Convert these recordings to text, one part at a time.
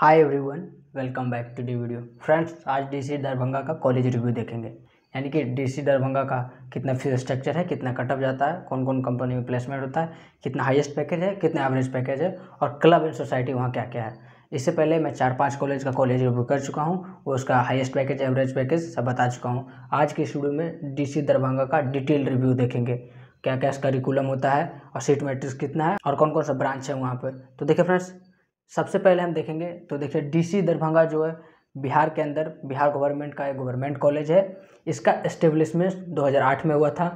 hi everyone welcome back to the video friends आज DC Darbhanga का college review देखेंगे यानी कि डीसी दरभंगा का कितना फीस स्ट्रक्चर है कितना कटअप जाता है कौन कौन कंपनी में प्लेसमेंट होता है कितना हाईएस्ट पैकेज है कितना एवरेज पैकेज है और क्लब एंड सोसाइटी वहाँ क्या क्या है इससे पहले मैं चार पांच कॉलेज का कॉलेज रिव्यू कर चुका हूँ उसका हाईएस्ट पैकेज एवरेज पैकेज सब बता चुका हूँ आज के स्टूडियो में डी दरभंगा का डिटेल रिव्यू देखेंगे क्या क्या इसका रिकुलम होता है और सीट मैट्रिक्स कितना है और कौन कौन सा ब्रांच है वहाँ पर तो देखिए फ्रेंड्स सबसे पहले हम देखेंगे तो देखिए डीसी दरभंगा जो है बिहार के अंदर बिहार गवर्नमेंट का एक गवर्नमेंट कॉलेज है इसका इस्टेब्लिशमेंट 2008 में हुआ था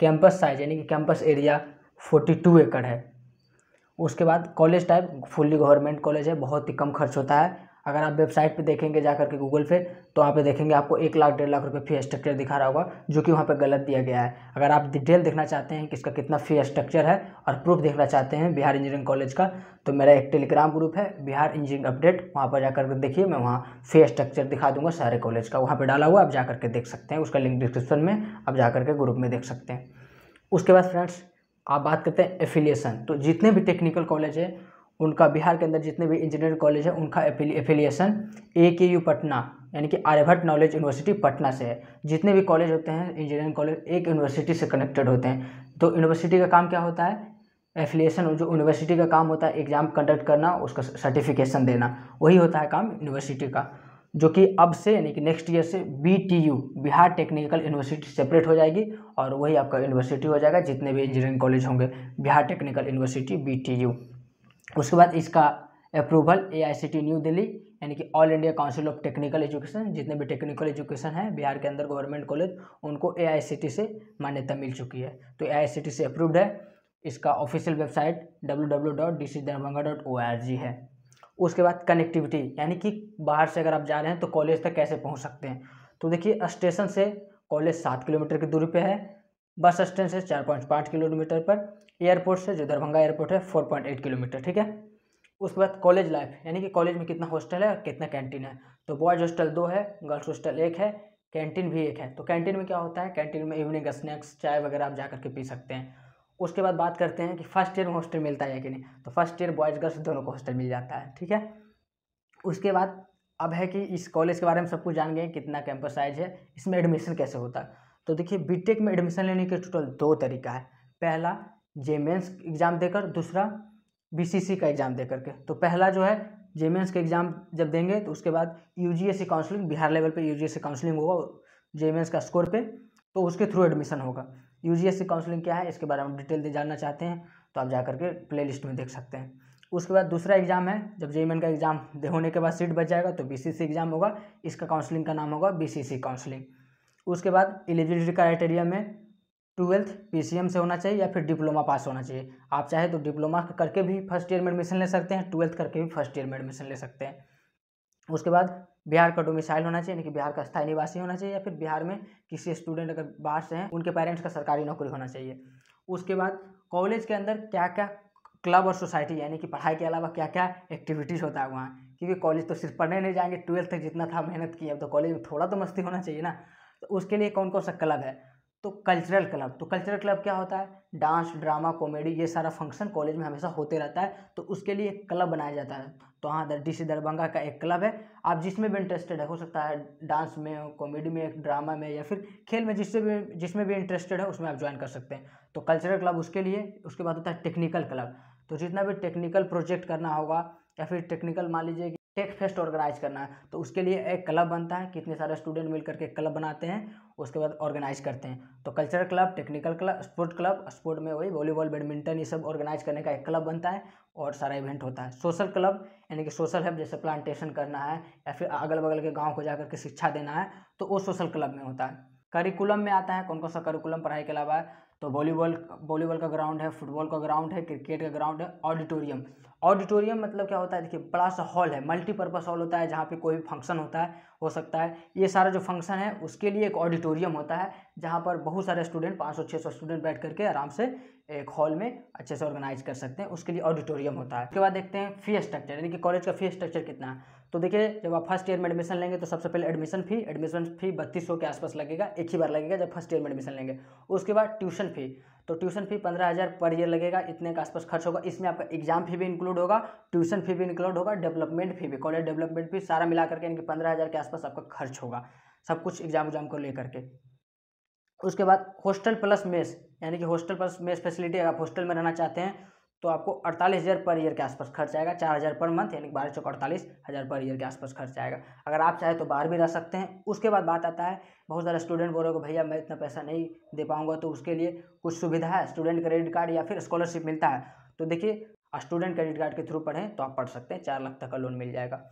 कैंपस साइज यानी कि कैंपस एरिया 42 एकड़ है उसके बाद college type fully government college है बहुत ही कम खर्च होता है अगर आप वेबसाइट पे देखेंगे जा करके गूगल पे तो वहाँ पे देखेंगे आपको एक लाख डेढ़ लाख रुपये फी स्ट्रक्चर दिखा रहा होगा जो कि वहाँ पे गलत दिया गया है अगर आप डिटेल देखना चाहते हैं कि इसका कितना फी स्ट्रक्चर है और प्रूफ देखना चाहते हैं बिहार इंजीनियरिंग कॉलेज का तो मेरा एक टेलीग्राम ग्रुप है बिहार इंजीनियरिंग अपडेट वहाँ पर जाकर के देखिए मैं वहाँ फी स्ट्रक्चर दिखा दूँगा सारे कॉलेज का वहाँ पर डाला हुआ आप जा करके देख सकते हैं उसका लिंक डिस्क्रिप्शन में आप जा करके ग्रुप में देख सकते हैं उसके बाद फ्रेंड्स आप बात करते हैं एफिलिएशन तो जितने भी टेक्निकल कॉलेज है उनका बिहार के अंदर जितने भी इंजीनियरिंग कॉलेज है उनका एफिलिएशन ए के यू पटना यानी कि आर्यभट्ट नॉलेज यूनिवर्सिटी पटना से है जितने भी कॉलेज होते हैं इंजीनियरिंग कॉलेज एक यूनिवर्सिटी से कनेक्टेड होते हैं तो यूनिवर्सिटी का काम क्या होता है एफिलिएशन जो यूनिवर्सिटी का काम होता है एग्ज़ाम कंडक्ट करना उसका सर्टिफिकेशन देना वही होता है काम यूनिवर्सिटी का जो कि अब से यानी कि नेक्स्ट ईयर से B T U Bihar technical university separate हो जाएगी और वही आपका यूनिवर्सिटी हो जाएगा जितने भी इंजीनियरिंग कॉलेज होंगे Bihar technical university B T U उसके बाद इसका approval A I New Delhi यानी कि all India council of technical education जितने भी टेक्निकल एजुकेशन है बिहार के अंदर गवर्नमेंट कॉलेज उनको ए से मान्यता मिल चुकी है तो ए से अप्रूव्ड है इसका ऑफिशियल वेबसाइट डब्ल्यू है उसके बाद कनेक्टिविटी यानी कि बाहर से अगर आप जा रहे हैं तो कॉलेज तक कैसे पहुँच सकते हैं तो देखिए स्टेशन से कॉलेज सात किलोमीटर की दूरी पर है बस स्टैंड से चार पॉइंट पाँच किलोमीटर पर एयरपोर्ट से जो दरभंगा एयरपोर्ट है फोर पॉइंट एट किलोमीटर ठीक है उसके बाद कॉलेज लाइफ यानी कि कॉलेज में कितना हॉस्टल है और कितना कैंटीन है तो बॉयज़ हॉस्टल दो है गर्ल्स हॉस्टल एक है कैंटीन भी एक है तो कैंटीन में क्या होता है कैंटीन में इवनिंग स्नैक्स चाय वगैरह आप जा करके पी सकते हैं उसके बाद बात करते हैं कि फर्स्ट ईयर में हॉस्टल मिलता है कि नहीं तो फर्स्ट ईयर बॉयज़ गर्ल्स दोनों को हॉस्टल मिल जाता है ठीक है उसके बाद अब है कि इस कॉलेज के बारे में सब कुछ जान गए कितना कैंपस साइज है इसमें एडमिशन कैसे होता है तो देखिए बीटेक में एडमिशन लेने के टोटल दो तरीका है पहला जे मेन्स एग्ज़ाम देकर दूसरा बीसीसी का एग्ज़ाम देकर के तो पहला जो है जे मेन्स का एग्ज़ाम जब देंगे तो उसके बाद यू काउंसलिंग बिहार लेवल पर यू काउंसलिंग होगा जे मेन्स का स्कोर पर तो उसके थ्रू एडमिशन होगा यू काउंसलिंग क्या है इसके बारे में डिटेल जानना चाहते हैं तो आप जा करके प्ले में देख सकते हैं उसके बाद दूसरा एग्ज़ाम है जब जे का एग्ज़ाम दे होने के बाद सीट बच जाएगा तो बी एग्ज़ाम होगा इसका काउंसलिंग का नाम होगा बी काउंसलिंग उसके बाद एलिजिबिलिटी क्राइटेरिया में ट्वेल्थ पीसीएम से होना चाहिए या फिर डिप्लोमा पास होना चाहिए आप चाहे तो डिप्लोमा करके भी फर्स्ट ईयर में एडमिशन ले सकते हैं ट्वेल्थ करके भी फर्स्ट ईयर में एडमिशन ले सकते हैं उसके बाद बिहार का डोमिसाइल होना चाहिए यानी कि बिहार का स्थायी निवासी होना चाहिए या फिर बिहार में किसी स्टूडेंट अगर बाहर से हैं उनके पेरेंट्स का सरकारी नौकरी होना चाहिए उसके बाद कॉलेज के अंदर क्या क्या क्लब और सोसाइटी यानी कि पढ़ाई के अलावा क्या क्या एक्टिविटीज़ होता है वहाँ क्योंकि कॉलेज तो सिर्फ पढ़ने नहीं जाएंगे ट्वेल्थ तक जितना था मेहनत की अब तो कॉलेज में थोड़ा तो मस्ती होना चाहिए ना तो उसके लिए कौन कौन सा क्लब है तो कल्चरल क्लब तो कल्चरल क्लब क्या होता है डांस ड्रामा कॉमेडी ये सारा फंक्शन कॉलेज में हमेशा होते रहता है तो उसके लिए एक क्लब बनाया जाता है तो हाँ डी सी दरभंगा का एक क्लब है आप जिसमें भी इंटरेस्टेड है हो सकता है डांस में कॉमेडी में ड्रामा में या फिर खेल में जिससे भी जिसमें भी इंटरेस्टेड है उसमें आप ज्वाइन कर सकते हैं तो कल्चरल क्लब उसके लिए उसके बाद होता है टेक्निकल क्लब तो जितना भी टेक्निकल प्रोजेक्ट करना होगा या फिर टेक्निकल मान लीजिए टेक फेस्ट ऑर्गेनाइज करना है तो उसके लिए एक क्लब बनता है कितने सारे स्टूडेंट मिल करके क्लब बनाते हैं उसके बाद ऑर्गेनाइज करते हैं तो cultural club technical club sport club sport में वही वॉलीबॉल बैडमिंटन ये सब ऑर्गेनाइज करने का एक क्लब बनता है और सारा इवेंट होता है सोशल क्लब यानी कि सोशल हेल्प जैसे प्लांटेशन करना है या फिर अगल बगल के गाँव को जा करके शिक्षा देना है तो वो सोशल क्लब में होता है करिकुलम में आता है कौन कौन सा करिकुलम पढ़ाई के अलावा है तो वॉलीबॉल वॉलीबॉल का ग्राउंड है फुटबॉल का ग्राउंड है क्रिकेट का ग्राउंड है ऑडिटोरियम ऑडिटोरियम मतलब क्या होता है देखिए बड़ा सा हॉल है मल्टीपर्पज़ हॉल होता है जहाँ पे कोई भी फंक्शन होता है हो सकता है ये सारा जो फंक्शन है उसके लिए एक ऑडिटोरियम होता है जहाँ पर बहुत सारे स्टूडेंट पाँच सौ छः सौ स्टूडेंट बैठ करके आराम से एक हॉल में अच्छे से ऑर्गेनाइज कर सकते हैं उसके लिए ऑडिटोरियम होता है उसके बाद देखते हैं फी स्ट्रक्चर यानी कि कॉलेज का फी स्ट्रक्चर कितना है तो देखिए जब आप फर्स्ट ईयर में एडमिशन लेंगे तो सबसे पहले एडमिशन फ़ी एडमिशन फ़ी बत्तीस के आसपास लगेगा एक ही बार लगेगा जब फर्स्ट ईयर में एडमिशन लेंगे उसके बाद ट्यूशन फ़ी तो ट्यूशन फी पंद्रह हज़ार पर ईयर लगेगा इतने के आसपास खर्च होगा इसमें आपका एग्जाम फी भी इंक्लूड होगा ट्यूशन फी भी इंक्लूड होगा डेवलपमेंट फी भी कॉलेज डेवलपमेंट फी सारा मिला करके इनकी पंद्रह हज़ार के आसपास आपका खर्च होगा सब कुछ एग्जाम उग्जाम को लेकर के उसके बाद हॉस्टल प्लस मेस यानी कि हॉस्टल प्लस मेस फैसिलिटी अगर आप हॉस्टल में रहना चाहते हैं तो आपको अड़तालीस हज़ार पर ईयर के आसपास खर्च आएगा चार हज़ार पर मंथ यानी बारह सौ अड़तालीस हज़ार पर ईयर के आसपास खर्च आएगा अगर आप चाहे तो बाहर भी रह सकते हैं उसके बाद बात आता है बहुत सारे स्टूडेंट बोल रहे हो भैया मैं इतना पैसा नहीं दे पाऊँगा तो उसके लिए कुछ सुविधा है स्टूडेंट क्रेडिट कार्ड या फिर स्कॉलरशिप मिलता है तो देखिए स्टूडेंट क्रेडिट कार्ड के थ्रू पढ़ें तो आप पढ़ सकते हैं चार लाख तक का लोन मिल जाएगा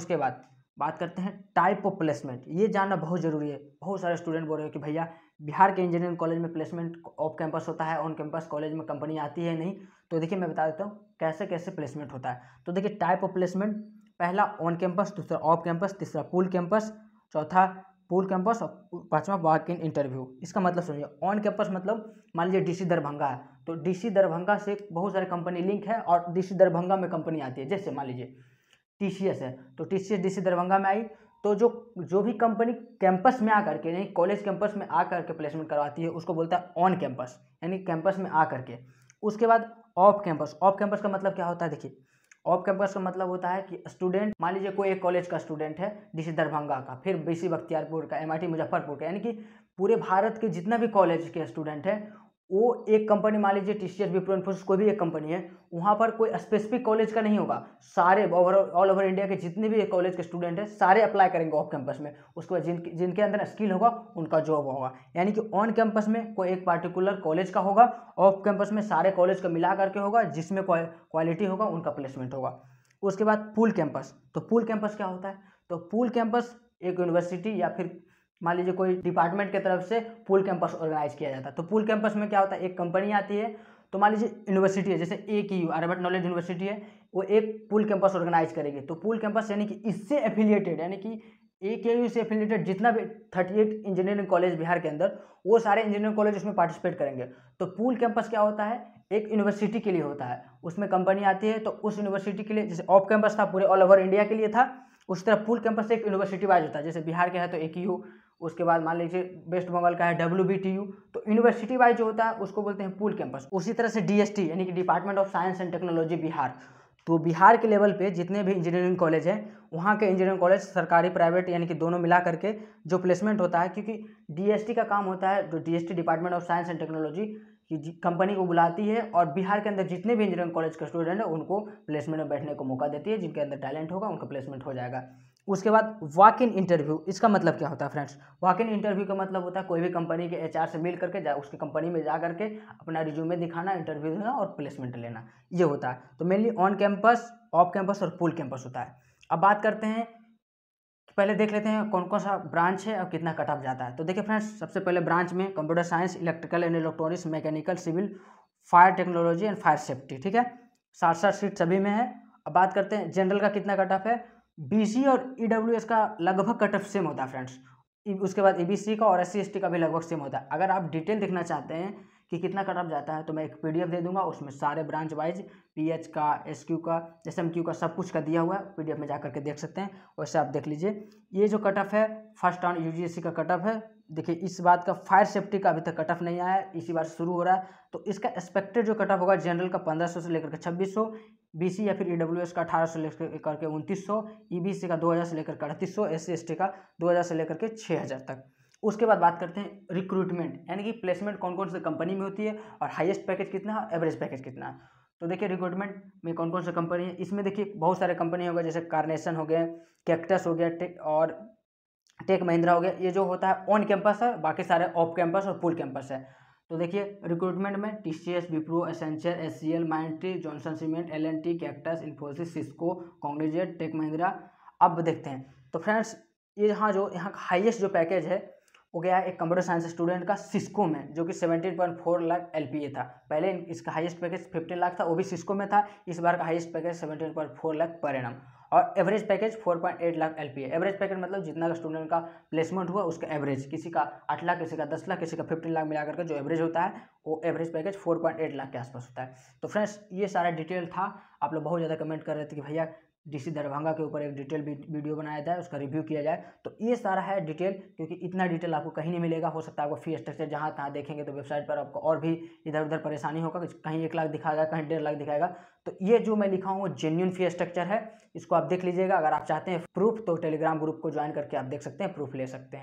उसके बाद बात करते हैं टाइप ऑफ प्लेसमेंट ये जानना बहुत ज़रूरी है बहुत सारे स्टूडेंट बोल रहे हो कि भैया बिहार के इंजीनियरिंग कॉलेज में प्लेसमेंट ऑफ कैंपस होता है ऑन कैंपस कॉलेज में कंपनी आती है नहीं तो देखिए मैं बता देता हूँ कैसे कैसे प्लेसमेंट होता है तो देखिए टाइप ऑफ प्लेसमेंट पहला ऑन कैंपस दूसरा ऑफ कैंपस तीसरा पूल कैंपस चौथा पूल कैंपस और पाँचवा वॉक इन इंटरव्यू इसका मतलब समझिए ऑन कैंपस मतलब मान लीजिए डीसी दरभंगा है तो डीसी दरभंगा से बहुत सारे कंपनी लिंक है और डीसी दरभंगा में कंपनी आती है जैसे मान लीजिए टीसीएस है तो टीसीएस डीसी दरभंगा में आई तो जो जो भी कंपनी कैंपस में आकर के यानी कॉलेज कैंपस में आकर के प्लेसमेंट करवाती है उसको बोलता है ऑन कैंपस यानी कैंपस में आकर के उसके बाद ऑफ कैंपस ऑफ कैंपस का मतलब क्या होता है देखिए ऑफ कैंपस का मतलब होता है कि स्टूडेंट मान लीजिए कोई एक कॉलेज का स्टूडेंट है डीसी दरभंगा का फिर बीसी बख्तियारपुर का एम मुजफ्फरपुर का यानी कि पूरे भारत के जितना भी कॉलेज के स्टूडेंट हैं वो एक कंपनी मान लीजिए T C S Wipro Infosys कोई भी एक कंपनी है वहाँ पर कोई स्पेसिफिक कॉलेज का नहीं होगा सारे ओवर ऑल ओवर इंडिया के जितने भी कॉलेज के स्टूडेंट हैं सारे अप्लाई करेंगे ऑफ कैंपस में उसके बाद जिन जिनके अंदर स्किल होगा उनका जॉब होगा यानी कि ऑन कैंपस में कोई एक पार्टिकुलर कॉलेज का होगा ऑफ कैंपस में सारे कॉलेज का मिला करके होगा जिसमें क्वालिटी होगा उनका प्लेसमेंट होगा उसके बाद पूल कैंपस तो पूल कैंपस क्या होता है तो पूल कैंपस एक यूनिवर्सिटी या फिर मान लीजिए कोई डिपार्टमेंट की तरफ से पूल कैंपस ऑर्गेनाइज किया जाता है तो पूल कैंपस में क्या होता है एक कंपनी आती है तो मान लीजिए यूनिवर्सिटी है जैसे ए की यू अरबट नॉलेज यूनिवर्सिटी है वो एक पूल कैंपस ऑर्गेनाइज करेगी तो पूल कैंपस यानी कि इससे एफिलिएटेड यानी कि ए के यू से एफिलेटेड जितना भी thirty eight engineering college Bihar के अंदर वो सारे इंजीनियरिंग कॉलेज उसमें पार्टिसिपेट करेंगे तो पूल कैंपस क्या होता है एक यूनिवर्सिटी के लिए होता है उसमें कंपनी आती है तो उस यूनिवर्सिटी के लिए जैसे ऑफ कैंपस था पूरे ऑल ओवर इंडिया के लिए था उस तरह पूल कैंपस एक यूनिवर्सिटी वाइज होता है जैसे बिहार के है तो ए उसके बाद मान लीजिए वेस्ट बंगाल का है डब्ल्यू तो यूनिवर्सिटी वाइज जो होता है उसको बोलते हैं पूल कैंपस उसी तरह से डी एस टी यानी कि department of science and technology Bihar तो बिहार के लेवल पे जितने भी इंजीनियरिंग कॉलेज हैं वहाँ के इंजीनियरिंग कॉलेज सरकारी प्राइवेट यानी कि दोनों मिला करके जो प्लेसमेंट होता है क्योंकि डीएसटी का काम होता है जो DST department of science and technology की कंपनी को बुलाती है और बिहार के अंदर जितने भी इंजीनियरिंग कॉलेज के स्टूडेंट हैं उनको प्लेसमेंट में बैठने को मौका देती है जिनके अंदर टैलेंट होगा उनका प्लेसमेंट हो जाएगा उसके बाद वॉक इन इंटरव्यू इसका मतलब क्या होता है फ्रेंड्स वॉक इन इंटरव्यू का मतलब होता है कोई भी कंपनी के एचआर से मिल करके जा उसकी कंपनी में जा करके अपना रिज्यूमे दिखाना इंटरव्यू देना और प्लेसमेंट लेना ये होता है तो mainly on campus off campus और पुल कैंपस होता है अब बात करते हैं पहले देख लेते हैं कौन कौन सा ब्रांच है और कितना कट ऑफ जाता है तो देखिए फ्रेंड्स सबसे पहले ब्रांच में computer science electrical and electronics mechanical civil fire technology and fire safety ठीक है साठ साठ सीट सभी में है अब बात करते हैं जनरल का कितना कट ऑफ है बी और ई e का लगभग कट ऑफ सेम होता है फ्रेंड्स e, उसके बाद ए का और एस सी का भी लगभग सेम होता है अगर आप डिटेल देखना चाहते हैं कि कितना कट ऑफ जाता है तो मैं एक पी दे दूंगा उसमें सारे ब्रांच वाइज पी का एस का एस का सब कुछ का दिया हुआ है पी में जा करके देख सकते हैं वैसे आप देख लीजिए ये जो कट ऑफ है फर्स्ट राउंड यू का कट ऑफ है देखिए इस बात का फायर सेफ्टी का अभी तक कट ऑफ नहीं आया इसी बार शुरू हो रहा है तो इसका एक्सपेक्टेड जो कट ऑफ होगा जनरल का पंद्रह से लेकर के छब्बीस बीसी या फिर ईडब्ल्यूएस का अठारह से लेकर करके उनतीस सौ ईबीसी e का दो हज़ार से लेकर के अड़तीस सौ एस सी का दो हज़ार से लेकर के छः हज़ार तक उसके बाद बात करते हैं रिक्रूटमेंट यानी कि प्लेसमेंट कौन कौन से कंपनी में होती है और हाईएस्ट पैकेज कितना है एवरेज पैकेज कितना है तो देखिए रिक्रूटमेंट में कौन कौन सा कंपनी है इसमें देखिए बहुत सारे कंपनी हो गए जैसे कार्नेशन हो गए कैक्टस हो गया टेक और टेक महिंद्रा हो गया ये जो होता है ऑन कैंपस है बाकी सारे ऑफ कैंपस और फुल कैंपस है तो देखिए रिक्रूटमेंट में T C S Wipro Accenture S C L Mindtree Johnson cement L N T Cactus Infosys Cisco Cognizant Tech Mahindra अब देखते हैं तो फ्रेंड्स ये यहाँ जो यहाँ का हाइएस्ट जो पैकेज है हो गया एक कंप्यूटर साइंस स्टूडेंट का सिस्को में जो कि seventeen point four lakh L था पहले इसका हाईएस्ट पैकेज फिफ्टीन लाख था वो भी सिस्को में था इस बार का highest package seventeen point four lakh per annum और average package 4.8 lakh L average package मतलब जितना का स्टूडेंट का प्लेसमेंट हुआ उसका एवरेज किसी का आठ लाख किसी का दस लाख किसी का फिफ्टीन लाख मिला करके जो एवरेज होता है वो एवरेज पैकेज फोर लाख के आसपास होता है तो फ्रेंड्स ये सारा डिटेल था आप लोग बहुत ज़्यादा कमेंट कर रहे थे कि भैया डीसी दरभंगा के ऊपर एक डिटेल वीडियो बनाया जाए उसका रिव्यू किया जाए तो ये सारा है डिटेल क्योंकि इतना डिटेल आपको कहीं नहीं मिलेगा हो सकता है आपको फी स्ट्रक्चर जहाँ तहाँ देखेंगे तो वेबसाइट पर आपको और भी इधर उधर परेशानी होगा कहीं एक लाख दिखाएगा कहीं डेढ़ लाख दिखाएगा तो ये जो मैं लिखा हूँ वो जेन्यून फी स्ट्रक्चर है इसको आप देख लीजिएगा अगर आप चाहते हैं प्रूफ तो टेलीग्राम ग्रुप को ज्वाइन करके आप देख सकते हैं प्रूफ ले सकते हैं